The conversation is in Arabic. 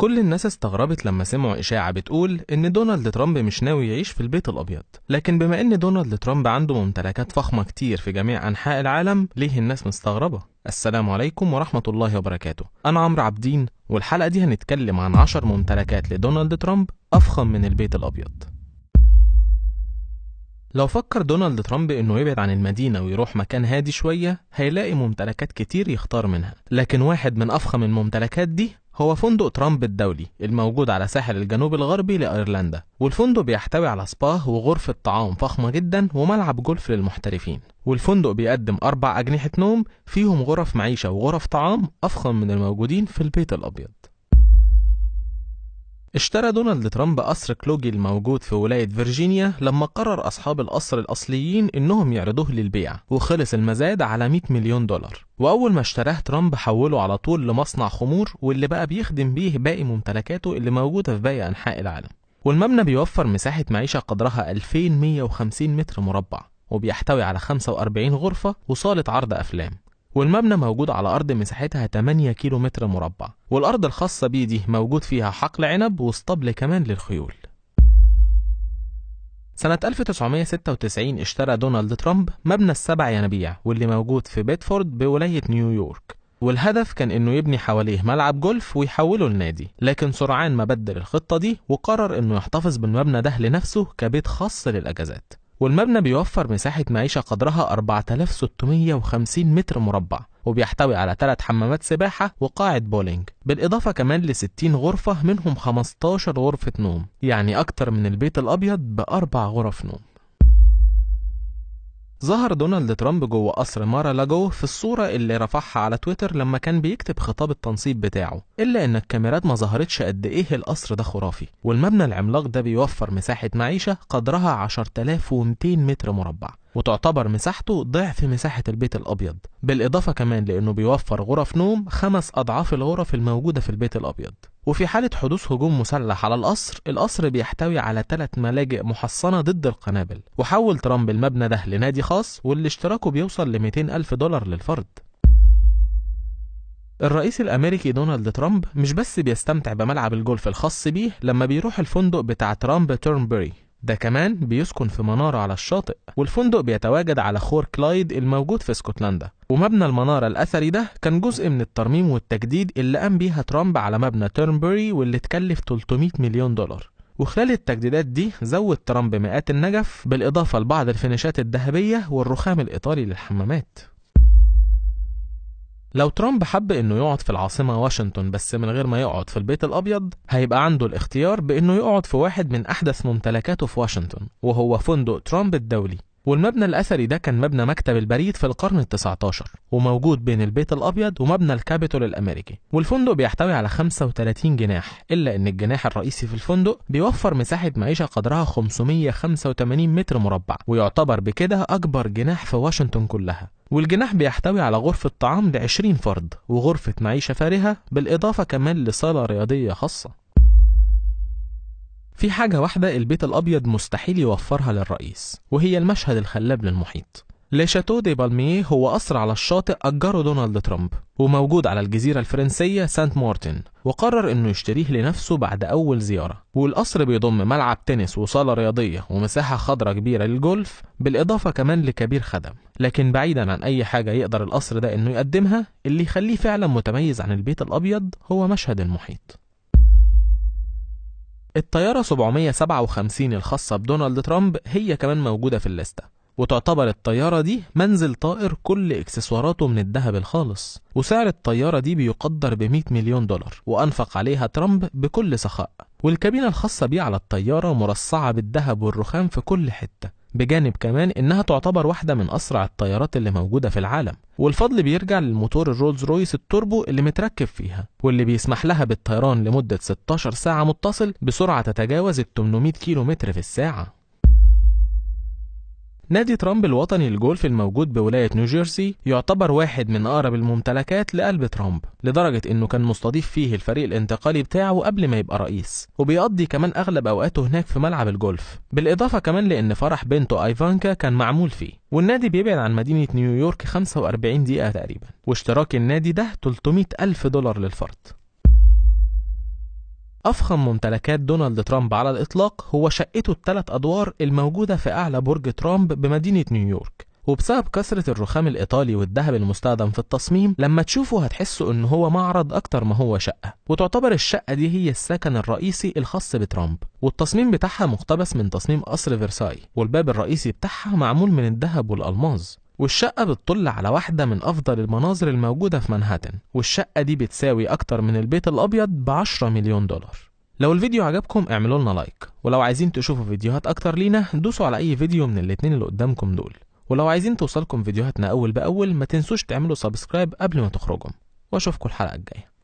كل الناس استغربت لما سمعوا إشاعة بتقول إن دونالد ترامب مش ناوي يعيش في البيت الأبيض، لكن بما إن دونالد ترامب عنده ممتلكات فخمة كتير في جميع أنحاء العالم، ليه الناس مستغربة؟ السلام عليكم ورحمة الله وبركاته، أنا عمرو عابدين والحلقة دي هنتكلم عن 10 ممتلكات لدونالد ترامب أفخم من البيت الأبيض. لو فكر دونالد ترامب انه يبعد عن المدينه ويروح مكان هادي شويه هيلاقي ممتلكات كتير يختار منها لكن واحد من افخم الممتلكات دي هو فندق ترامب الدولي الموجود على ساحل الجنوب الغربي لأيرلندا والفندق بيحتوي على سبا وغرفة طعام فخمة جدا وملعب جولف للمحترفين والفندق بيقدم أربع أجنحة نوم فيهم غرف معيشة وغرف طعام أفخم من الموجودين في البيت الأبيض اشترى دونالد ترامب قصر كلوجي الموجود في ولاية فيرجينيا لما قرر أصحاب القصر الأصليين إنهم يعرضوه للبيع وخلص المزاد على 100 مليون دولار وأول ما اشتراه ترامب حوله على طول لمصنع خمور واللي بقى بيخدم بيه باقي ممتلكاته اللي موجودة في باقي أنحاء العالم والمبنى بيوفر مساحة معيشة قدرها 2150 متر مربع وبيحتوي على 45 غرفة وصالة عرض أفلام والمبنى موجود على أرض مساحتها 8 كيلو متر مربع والأرض الخاصة بيه دي موجود فيها حقل عنب واسطبل كمان للخيول سنة 1996 اشترى دونالد ترامب مبنى السبع ينابيع واللي موجود في بيتفورد بولاية نيويورك والهدف كان انه يبني حواليه ملعب جولف ويحوله لنادي لكن سرعان ما بدل الخطة دي وقرر انه يحتفظ بالمبنى ده لنفسه كبيت خاص للاجازات والمبنى بيوفر مساحة معيشة قدرها 4650 متر مربع وبيحتوي على ثلاث حمامات سباحة وقاعة بولينج بالإضافة كمان ل 60 غرفة منهم 15 غرفة نوم يعني أكتر من البيت الأبيض بأربع غرف نوم ظهر دونالد ترامب جوه قصر مارا لاجو في الصورة اللي رفعها على تويتر لما كان بيكتب خطاب التنصيب بتاعه إلا إن الكاميرات ما ظهرتش قد إيه القصر ده خرافي والمبنى العملاق ده بيوفر مساحة معيشة قدرها 10200 متر مربع وتعتبر مساحته ضعف مساحة البيت الأبيض بالإضافة كمان لأنه بيوفر غرف نوم خمس أضعاف الغرف الموجودة في البيت الأبيض وفي حالة حدوث هجوم مسلح على القصر القصر بيحتوي على ثلاث ملاجئ محصنة ضد القنابل وحول ترامب المبنى ده لنادي خاص واللي اشتراكه بيوصل ل ألف دولار للفرد الرئيس الامريكي دونالد ترامب مش بس بيستمتع بملعب الجولف الخاص بيه لما بيروح الفندق بتاع ترامب تورنبري ده كمان بيسكن في منارة على الشاطئ والفندق بيتواجد على خور كلايد الموجود في اسكتلندا ومبنى المنارة الأثري ده كان جزء من الترميم والتجديد اللي قام بيها ترامب على مبنى تيرنبري واللي تكلف 300 مليون دولار وخلال التجديدات دي زود ترامب مئات النجف بالإضافة لبعض الفينيشات الذهبية والرخام الإيطالي للحمامات لو ترامب حب انه يقعد في العاصمه واشنطن بس من غير ما يقعد في البيت الابيض هيبقى عنده الاختيار بانه يقعد في واحد من احدث ممتلكاته في واشنطن وهو فندق ترامب الدولي والمبنى الأثري ده كان مبنى مكتب البريد في القرن ال19 وموجود بين البيت الأبيض ومبنى الكابيتول الأمريكي والفندق بيحتوي على 35 جناح إلا إن الجناح الرئيسي في الفندق بيوفر مساحة معيشة قدرها 585 متر مربع ويعتبر بكده أكبر جناح في واشنطن كلها والجناح بيحتوي على غرفة طعام لعشرين فرد وغرفة معيشة فارهة بالإضافة كمان لصالة رياضية خاصة في حاجة واحدة البيت الأبيض مستحيل يوفرها للرئيس وهي المشهد الخلاب للمحيط لشاتو دي بالمي هو قصر على الشاطئ أجره دونالد ترامب وموجود على الجزيرة الفرنسية سانت مارتن وقرر إنه يشتريه لنفسه بعد أول زيارة والقصر بيضم ملعب تنس وصالة رياضية ومساحة خضراء كبيرة للجولف بالإضافة كمان لكبير خدم لكن بعيدا عن أي حاجة يقدر القصر ده إنه يقدمها اللي يخليه فعلا متميز عن البيت الأبيض هو مشهد المحيط الطيارة 757 الخاصة بدونالد ترامب هي كمان موجودة في الليستة وتعتبر الطيارة دي منزل طائر كل اكسسواراته من الذهب الخالص وسعر الطيارة دي بيقدر ب 100 مليون دولار وأنفق عليها ترامب بكل سخاء والكابينة الخاصة بيه على الطيارة مرصعة بالذهب والرخام في كل حتة بجانب كمان إنها تعتبر واحدة من أسرع الطيارات اللي موجودة في العالم والفضل بيرجع للموتور الرولز رويس التوربو اللي متركب فيها واللي بيسمح لها بالطيران لمدة 16 ساعة متصل بسرعة تتجاوز ال 800 كيلو متر في الساعة نادي ترامب الوطني للجولف الموجود بولاية نيوجيرسي يعتبر واحد من أقرب الممتلكات لقلب ترامب لدرجة إنه كان مستضيف فيه الفريق الانتقالي بتاعه قبل ما يبقى رئيس وبيقضي كمان أغلب أوقاته هناك في ملعب الجولف بالإضافة كمان لأن فرح بنته أيفانكا كان معمول فيه والنادي بيبعد عن مدينة نيويورك 45 دقيقة تقريبا واشتراك النادي ده 300 ألف دولار للفرد أفخم ممتلكات دونالد ترامب على الإطلاق هو شقته الثلاث أدوار الموجودة في أعلى برج ترامب بمدينة نيويورك وبسبب كثرة الرخام الإيطالي والذهب المستخدم في التصميم لما تشوفه هتحسوا إن هو معرض أكتر ما هو شقة وتعتبر الشقة دي هي السكن الرئيسي الخاص بترامب والتصميم بتاعها مقتبس من تصميم قصر فرساي والباب الرئيسي بتاعها معمول من الذهب والألماظ والشقة بتطل على واحدة من أفضل المناظر الموجودة في منهاتن والشقة دي بتساوي أكتر من البيت الأبيض بعشرة مليون دولار لو الفيديو عجبكم اعملوا لنا لايك ولو عايزين تشوفوا فيديوهات أكتر لينا دوسوا على أي فيديو من الاتنين اللي قدامكم دول ولو عايزين توصلكم فيديوهاتنا أول بأول ما تنسوش تعملوا سبسكرايب قبل ما تخرجوا وأشوفكم الحلقة الجاية